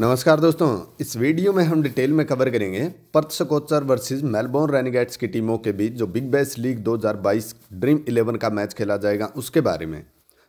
नमस्कार दोस्तों इस वीडियो में हम डिटेल में कवर करेंगे Perth Scorchers versus Melbourne Renegades की टीमों के बीच जो Big Bash League 2022 Dream Eleven का मैच खेला जाएगा उसके बारे में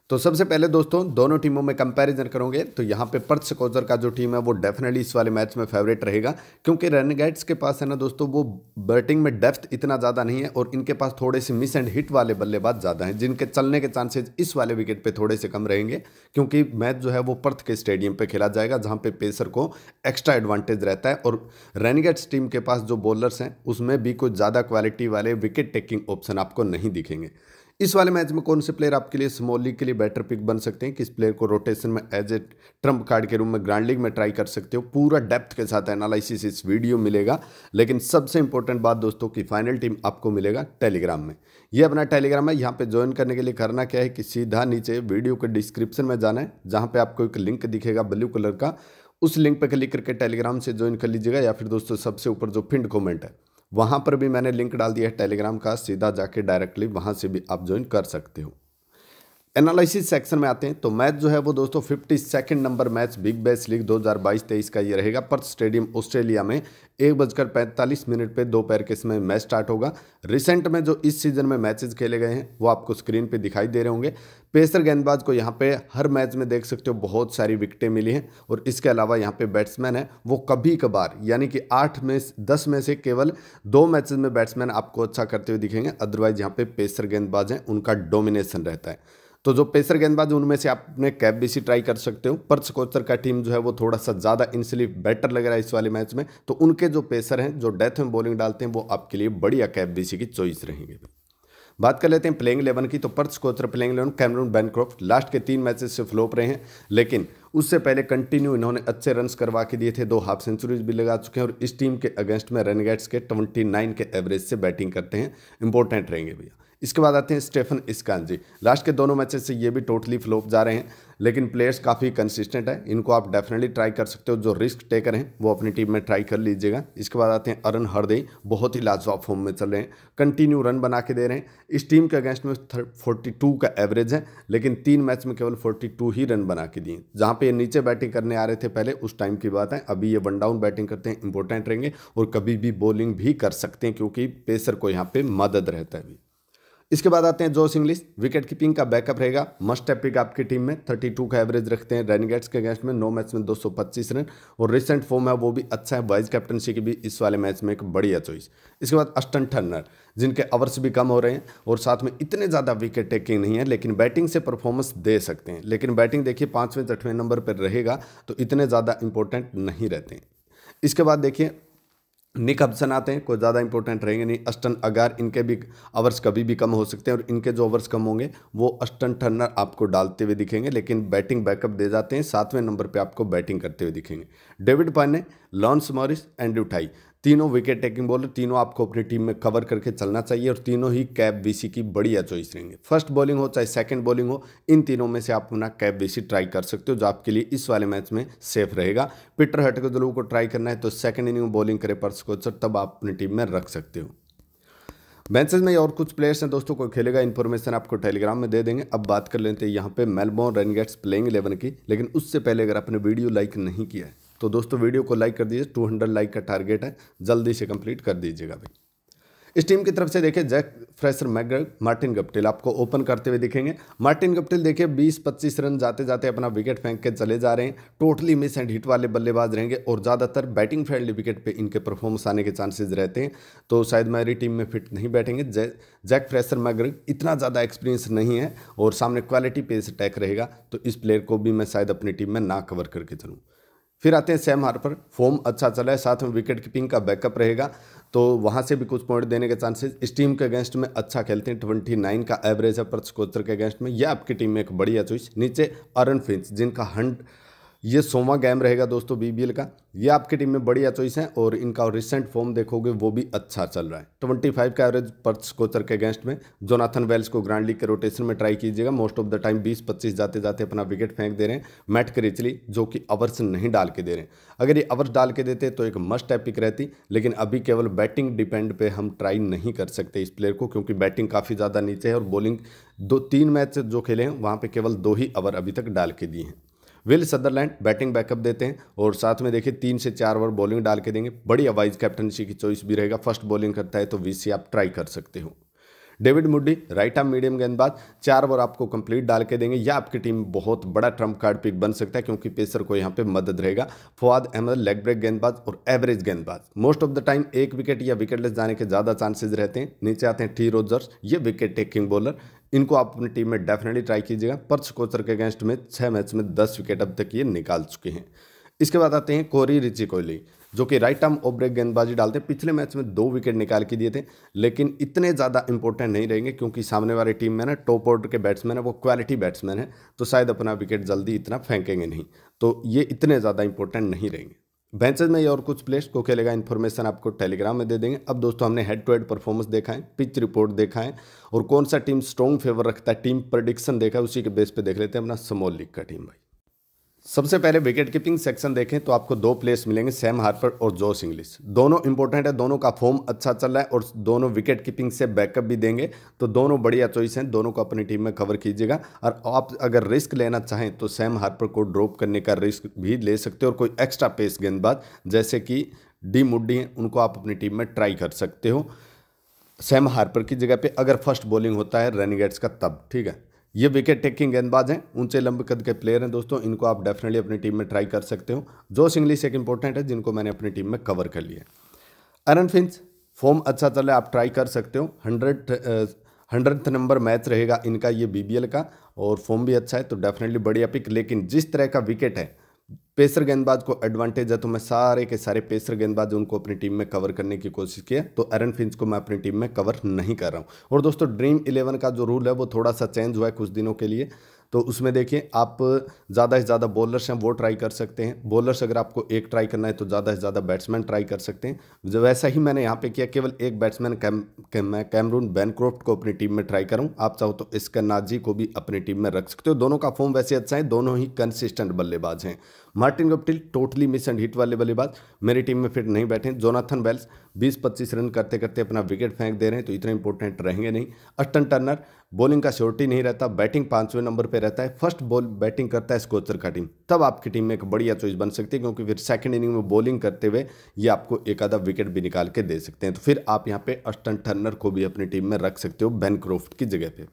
तो सबसे पहले दोस्तों दोनों टीमों में कंपैरिजन करोगे तो यहाँ पे पर्थ सिकोजर का जो टीम है वो डेफिनेटली इस वाले मैच में फेवरेट रहेगा क्योंकि रेनगेट्स के पास है ना दोस्तों वो बैटिंग में डेप्थ इतना ज़्यादा नहीं है और इनके पास थोड़े से मिस एंड हिट वाले बल्लेबाज ज़्यादा हैं जिनके चलने के चांसेज इस वाले विकेट पर थोड़े से कम रहेंगे क्योंकि मैच जो है वो पर्थ के स्टेडियम पर खेला जाएगा जहाँ पे पेसर को एक्स्ट्रा एडवांटेज रहता है और रेनगेट्स टीम के पास जो बॉलर्स हैं उसमें भी कुछ ज़्यादा क्वालिटी वाले विकेट टेकिंग ऑप्शन आपको नहीं दिखेंगे इस वाले मैच में कौन से प्लेयर आपके लिए स्मॉल लीग के लिए बेटर पिक बन सकते हैं किस प्लेयर को रोटेशन में एज ए ट्रम्प कार्ड के रूप में ग्रांड लीग में ट्राई कर सकते हो पूरा डेप्थ के साथ एनालिसिस इस वीडियो मिलेगा लेकिन सबसे इंपॉर्टेंट बात दोस्तों की फाइनल टीम आपको मिलेगा टेलीग्राम में ये अपना टेलीग्राम है यहाँ पे ज्वाइन करने के लिए करना क्या है कि सीधा नीचे वीडियो के डिस्क्रिप्शन में जाना है जहाँ पे आपको एक लिंक दिखेगा ब्लू कलर का उस लिंक पर क्लिक करके टेलीग्राम से ज्वाइन कर लीजिएगा या फिर दोस्तों सबसे ऊपर जो पिंड कॉमेंट है वहाँ पर भी मैंने लिंक डाल दिया है टेलीग्राम का सीधा जाके डायरेक्टली वहाँ से भी आप ज्वाइन कर सकते हो एनालिसिस सेक्शन में आते हैं तो मैच जो है वो दोस्तों fifty second number match Big Bash League 2022-23 का ये रहेगा पर स्टेडियम ऑस्ट्रेलिया में एक बजकर पैंतालीस मिनट पे दोपहर के समय मैच स्टार्ट होगा रिसेंट में जो इस सीजन में मैचेस खेले गए हैं वो आपको स्क्रीन पे दिखाई दे रहे होंगे पेसर गेंदबाज को यहाँ पे हर मैच में देख सकते हो बहुत सारी विकटें मिली हैं और इसके अलावा यहाँ पे बैट्समैन है वो कभी कभार यानी कि आठ में दस में से केवल दो मैचेज में बैट्समैन आपको अच्छा करते हुए दिखेंगे अदरवाइज यहाँ पे पेसर गेंदबाज हैं उनका डोमिनेशन रहता है तो जो पेसर गेंदबाज उनमें से आप अपने कैप बेसी ट्राई कर सकते हो पर स्कोचर का टीम जो है वो थोड़ा सा ज़्यादा इंसलिफ बेटर लग रहा है इस वाले मैच में तो उनके जो पेसर हैं जो डेथ में बॉलिंग डालते हैं वो आपके लिए बढ़िया कैप बेसी की चॉइस रहेंगे बात कर लेते हैं प्लेइंग इलेवन की तो Perth Scorchers playing eleven Cameron Bancroft last के तीन मैचेस से फ्लोप रहे हैं लेकिन उससे पहले कंटिन्यू इन्होंने अच्छे रन करवा के दिए थे दो हाफ सेंचुरीज भी लगा चुके हैं और इस टीम के अगेंस्ट में रन गेट्स के ट्वेंटी नाइन के एवरेज से बैटिंग करते हैं इंपॉर्टेंट रहेंगे भैया इसके बाद आते हैं स्टेफन जी लास्ट के दोनों मैचेस से ये भी टोटली फ्लोप जा रहे हैं लेकिन प्लेयर्स काफ़ी कंसिस्टेंट है इनको आप डेफिनेटली ट्राई कर सकते हो जो रिस्क टेकर हैं वो अपनी टीम में ट्राई कर लीजिएगा इसके बाद आते हैं अरन हरदे बहुत ही लाजवाब फॉर्म में चल रहे हैं कंटिन्यू रन बना के दे रहे हैं इस टीम के अगेंस्ट में फोर्टी का एवरेज है लेकिन तीन मैच में केवल फोर्टी ही रन बना के दिए जहाँ पे नीचे बैटिंग करने आ रहे थे पहले उस टाइम की बात है अभी ये वन डाउन बैटिंग करते हैं इंपॉर्टेंट रहेंगे और कभी भी बॉलिंग भी कर सकते हैं क्योंकि पेसर को यहाँ पे मदद रहता है इसके बाद आते हैं जोश इंग्लिश विकेट कीपिंग का बैकअप रहेगा मस्ट एपिक आपकी टीम में 32 का एवरेज रखते हैं रेनगेट्स के अगेंस्ट में नौ मैच में 225 रन और रिसेंट फॉर्म है वो भी अच्छा है वाइस कैप्टनशी की भी इस वाले मैच में एक बढ़िया चॉइस इसके बाद अस्टन टर्नर जिनके अवर्स भी कम हो रहे हैं और साथ में इतने ज़्यादा विकेट टेकिंग नहीं है लेकिन बैटिंग से परफॉर्मेंस दे सकते हैं लेकिन बैटिंग देखिए पाँचवें छठवें नंबर पर रहेगा तो इतने ज़्यादा इंपॉर्टेंट नहीं रहते इसके बाद देखिए निक हब्सन आते हैं कोई ज़्यादा इंपॉर्टेंट रहेंगे नहीं अस्टन अगार इनके भी ओवर्स कभी भी कम हो सकते हैं और इनके जो ओवर्स कम होंगे वो अस्टन टर्नर आपको डालते हुए दिखेंगे लेकिन बैटिंग बैकअप दे जाते हैं सातवें नंबर पे आपको बैटिंग करते हुए दिखेंगे डेविड पाने लॉन्स मॉरिस एंड उठाई तीनों विकेट टेकिंग बॉलर तीनों आपको अपनी टीम में कवर करके चलना चाहिए और तीनों ही कैब बीसी की बढ़िया चॉइस रहेंगे फर्स्ट बॉलिंग हो चाहे सेकंड बॉलिंग हो इन तीनों में से आप अपना कैब बीसी ट्राई कर सकते हो जो आपके लिए इस वाले मैच में सेफ रहेगा पिटर हट के लोगों को ट्राई करना है तो सेकंड इनिंग बॉलिंग करे पर्स कोचर तब आप अपनी टीम में रख सकते हो मैचेज में और कुछ प्लेयर्स हैं दोस्तों कोई खेलेगा इन्फॉर्मेशन आपको टेलीग्राम में दे देंगे अब बात कर लेते हैं यहाँ पे मेलबोर्न रेनगेट्स प्लेइंग इलेवन की लेकिन उससे पहले अगर आपने वीडियो लाइक नहीं किया है तो दोस्तों वीडियो को लाइक कर दीजिए टू लाइक का टारगेट है जल्दी से कंप्लीट कर दीजिएगा भाई इस टीम की तरफ से देखिए Jack Fraser McGurk Martin Guptill आपको ओपन करते हुए दिखेंगे मार्टिन गप्टिल देखिए 20-25 रन जाते जाते अपना विकेट फेंक के चले जा रहे हैं टोटली मिस एंड हिट वाले बल्लेबाज रहेंगे और ज़्यादातर बैटिंग फ्रेंडली विकेट पे इनके परफॉर्मेंस आने के चांसेस रहते हैं तो शायद मेरी टीम में फिट नहीं बैठेंगे जै, जैक फ्रेशर मैगर इतना ज़्यादा एक्सपीरियंस नहीं है और सामने क्वालिटी पेस अटैक रहेगा तो इस प्लेयर को भी मैं शायद अपनी टीम में ना कवर करके चलूँ फिर आते हैं सैम हार्पर फॉर्म अच्छा चला है साथ में विकेट कीपिंग का बैकअप रहेगा तो वहाँ से भी कुछ पॉइंट देने के चांसेस इस टीम के अगेंस्ट में अच्छा खेलते हैं ट्वेंटी नाइन का एवरेज है पर स्कोत्र के अगेंस्ट में यह आपकी टीम में एक बढ़िया चॉइस नीचे अरन फिंच जिनका हंड ये सोवा गेम रहेगा दोस्तों बीबीएल का ये आपकी टीम में बढ़िया चॉइस है और इनका रिसेंट फॉर्म देखोगे वो भी अच्छा चल रहा है ट्वेंटी फाइव का एवरेज पर्थ कोचर के अगेंस्ट में जोनाथन वेल्स को ग्रांड लीग के रोटेशन में ट्राई कीजिएगा मोस्ट ऑफ द टाइम बीस पच्चीस जाते जाते अपना विकेट फेंक दे रहे हैं मैट क्रिचली जो कि अवर्स नहीं डाल के दे रहे हैं अगर ये अवर्स डाल के देते तो एक मस्ट एपिक रहती लेकिन अभी केवल बैटिंग डिपेंड पर हम ट्राई नहीं कर सकते इस प्लेयर को क्योंकि बैटिंग काफ़ी ज़्यादा नीचे है और बॉलिंग दो तीन मैच जो खेले हैं वहाँ पर केवल दो ही ओवर अभी तक डाल के दिए हैं विल सदरलैंड बैटिंग बैकअप देते हैं और साथ में देखिए तीन से चार ओवर बॉलिंग डाल के देंगे बड़ी अवाइज कैप्टनशी की चॉइस भी रहेगा फर्स्ट बॉलिंग करता है तो वीसी आप ट्राई कर सकते हो David Moody right arm medium गेंदबाज चार ओवर आपको कंप्लीट डाल के देंगे या आपकी टीम बहुत बड़ा ट्रम्प कार्ड पिक बन सकता है क्योंकि पेसर को यहाँ पे मदद रहेगा फवाद अहमद लेग ब्रेक गेंदबाज और एवरेज गेंदबाज मोस्ट ऑफ द टाइम एक विकेट या विकेटलेस जाने के ज़्यादा चांसेज रहते हैं नीचे आते हैं टी रोजर्स ये विकेट टेकिंग बॉलर इनको आप अपनी टीम में डेफिनेटली ट्राई कीजिएगा पर्च कोचर के अगेंस्ट में छः मैच में दस विकेट अब तक ये निकाल चुके हैं इसके बाद आते हैं कोरी रिची कोहली जो कि राइट आर्म ओवर ब्रेक गेंदबाजी डालते हैं पिछले मैच में दो विकेट निकाल के दिए थे लेकिन इतने ज़्यादा इंपॉर्टेंट नहीं रहेंगे क्योंकि सामने वाली टीम में ना टॉप ऑर्डर के बैट्समैन है वो क्वालिटी बैट्समैन है तो शायद अपना विकेट जल्दी इतना फेंकेंगे नहीं तो ये इतने ज़्यादा इंपॉर्टेंट नहीं रहेंगे बेंचेज में ये और कुछ प्लेयर्स को खेलेगा इन्फॉर्मेशन आपको टेलीग्राम में दे देंगे अब दोस्तों हमने हेड टू हेड परफॉर्मेंस देखा है पिच रिपोर्ट देखा है और कौन सा टीम स्ट्रॉन्ग फेवर रखता है टीम प्रडिक्शन देखा है उसी के बेस पे देख लेते हैं अपना समोल लीग का टीम भाई सबसे पहले विकेट कीपिंग सेक्शन देखें तो आपको दो प्लेयर्स मिलेंगे सैम हार्पर और जोश इंग्लिस दोनों इंपॉर्टेंट है दोनों का फॉर्म अच्छा चल रहा है और दोनों विकेट कीपिंग से बैकअप भी देंगे तो दोनों बढ़िया चॉइस हैं दोनों को अपनी टीम में कवर कीजिएगा और आप अगर रिस्क लेना चाहें तो सैम हार्पर को ड्रॉप करने का रिस्क भी ले सकते हो और कोई एक्स्ट्रा पेस गेंदबाज जैसे कि डी मुड्डी हैं उनको आप अपनी टीम में ट्राई कर सकते हो सैम हार्पर की जगह पर अगर फर्स्ट बॉलिंग होता है रनिंग का तब ठीक है ये विकेट टेकिंग गेंदबाज हैं उनसे लंबे कद के प्लेयर हैं दोस्तों इनको आप डेफिनेटली अपनी टीम में ट्राई कर सकते हो जो सिंगलिस एक इंपॉर्टेंट है जिनको मैंने अपनी टीम में कवर कर लिया अरन फिंस फॉर्म अच्छा चल रहा है आप ट्राई कर सकते हो हंड्रेड हंड्रेड नंबर मैच रहेगा इनका ये बीबीएल का और फॉर्म भी अच्छा है तो डेफिनेटली बढ़िया पिक लेकिन जिस तरह का विकेट है पेसर गेंदबाज को एडवांटेज है तो मैं सारे के सारे पेसर गेंदबाज उनको अपनी टीम में कवर करने की कोशिश किया तो एरन फिंच को मैं अपनी टीम में कवर नहीं कर रहा हूँ और दोस्तों ड्रीम इलेवन का जो रूल है वो थोड़ा सा चेंज हुआ है कुछ दिनों के लिए तो उसमें देखें आप ज़्यादा से ज़्यादा बॉलर्स हैं वो ट्राई कर सकते हैं बॉलर्स अगर आपको एक ट्राई करना है तो ज़्यादा से ज़्यादा बैट्समैन ट्राई कर सकते हैं वैसा ही मैंने यहाँ पे किया केवल एक बैट्समैन कैम के, मैं कैमरून बैनक्रॉफ्ट को अपनी टीम में ट्राई करूँ आप चाहो तो इसका नाजी को भी अपनी टीम में रख सकते हो दोनों का फॉर्म वैसे अच्छा है दोनों ही कंसिस्टेंट बल्लेबाज हैं Martin Guptill totally miss and hit वाले बल्लेबाज मेरी टीम में फिट नहीं बैठे जोनाथन वेल्स बीस पच्चीस रन करते करते अपना विकेट फेंक दे रहे हैं तो इतना इंपॉर्टेंट रहेंगे नहीं अस्टन टर्नर बॉलिंग का श्योरिटी नहीं रहता बैटिंग पाँचवें नंबर पर रहता है फर्स्ट बॉल बैटिंग करता है स्कोचर का टीम तब आपकी टीम में एक बढ़िया चॉइस बन सकती है क्योंकि फिर सेकंड इनिंग में बॉलिंग करते हुए ये आपको एक आधा विकेट भी निकाल के दे सकते हैं तो फिर आप यहाँ पे अस्टन टर्नर को भी अपनी टीम में रख सकते हो क्रोफ्ट की जगह पर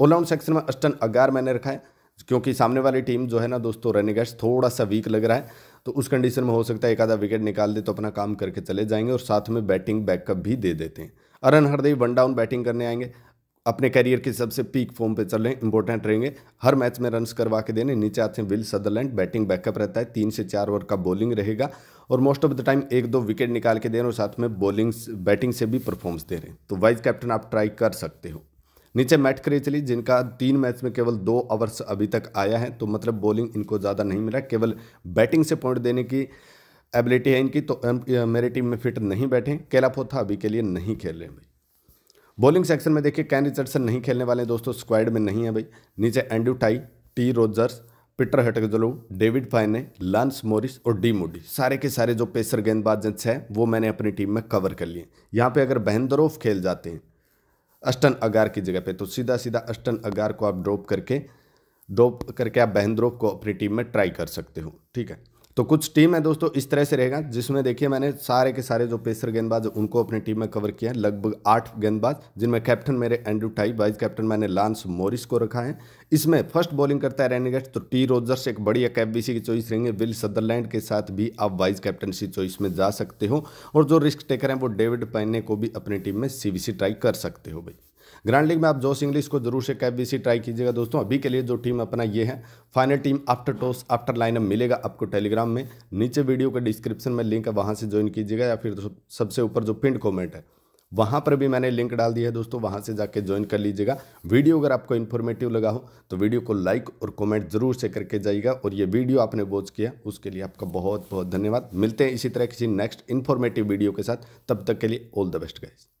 ऑलराउंड सेक्शन में अस्टन अगार मैंने रखा है क्योंकि सामने वाली टीम जो है ना दोस्तों रनिगर्स थोड़ा सा वीक लग रहा है तो उस कंडीशन में हो सकता है एक आधा विकेट निकाल दे तो अपना काम करके चले जाएंगे और साथ में बैटिंग बैकअप भी दे देते हैं अरन हरदेव वन डाउन बैटिंग करने आएंगे अपने करियर के सबसे पीक फॉर्म पे चल रहे हैं इंपॉर्टेंट रहेंगे हर मैच में रन्स करवा के देने नीचे आते हैं विल सदरलैंड बैटिंग बैकअप रहता है तीन से चार ओवर का बॉलिंग रहेगा और मोस्ट ऑफ द टाइम एक दो विकेट निकाल के दे रहे हैं और साथ में बॉलिंग बैटिंग से भी परफॉर्मेंस दे रहे हैं तो वाइस कैप्टन आप ट्राई कर सकते हो नीचे मैट क्रेचली जिनका तीन मैच में केवल दो ओवर्स अभी तक आया है तो मतलब बॉलिंग इनको ज़्यादा नहीं मिला केवल बैटिंग से पॉइंट देने की एबिलिटी है इनकी तो मेरे टीम में फिट नहीं बैठे केला पोथा अभी के लिए नहीं खेल रहे भाई बॉलिंग सेक्शन में देखिए कैन रिचर्डसन नहीं खेलने वाले दोस्तों स्क्वाड में नहीं है भाई नीचे Andrew tie T Rogers Peter हटकजलो डेविड फाइने लांस मोरिस और डी मोडी सारे के सारे जो पेसर गेंदबाज हैं वो मैंने अपनी टीम में कवर कर लिए यहाँ पे अगर बहनदरोफ खेल जाते हैं अष्टन अगार की जगह पे तो सीधा सीधा अष्टन अगार को आप ड्रॉप करके ड्रॉप करके आप बहन ड्रॉप टीम में ट्राई कर सकते हो ठीक है तो कुछ टीम है दोस्तों इस तरह से रहेगा जिसमें देखिए मैंने सारे के सारे जो पेसर गेंदबाज उनको अपनी टीम में कवर किया लगभग आठ गेंदबाज जिनमें कैप्टन मेरे एंड्रू टाई वाइस कैप्टन मैंने लांस मोरिस को रखा है इसमें फर्स्ट बॉलिंग करता है रेनिगेट तो टी रोजर्स एक बड़ी एक एफ की चॉइस रहेंगे विल सदरलैंड के साथ भी आप वाइस कैप्टनसी चॉइस में जा सकते हो और जो रिस्क टेकर हैं वो डेविड पैने को भी अपनी टीम में सी ट्राई कर सकते हो भाई ग्रैंड लीग में आप जोश इंग्लिश को जरूर से कैप बीसी ट्राई कीजिएगा दोस्तों अभी के लिए जो टीम अपना ये है final team after toss after lineup मिलेगा आपको टेलीग्राम में नीचे वीडियो के डिस्क्रिप्शन में लिंक है वहाँ से ज्वाइन कीजिएगा या फिर सबसे ऊपर जो पिंड कॉमेंट है वहाँ पर भी मैंने लिंक डाल दिया है दोस्तों वहाँ से जाके ज्वाइन कर लीजिएगा वीडियो अगर आपको इन्फॉर्मेटिव लगा हो तो वीडियो को लाइक और कमेंट जरूर से करके जाइएगा और ये वीडियो आपने वॉच किया उसके लिए आपका बहुत बहुत धन्यवाद मिलते हैं इसी तरह किसी नेक्स्ट इन्फॉर्मेटिव वीडियो के साथ तब तक के लिए ऑल द बेस्ट गाइज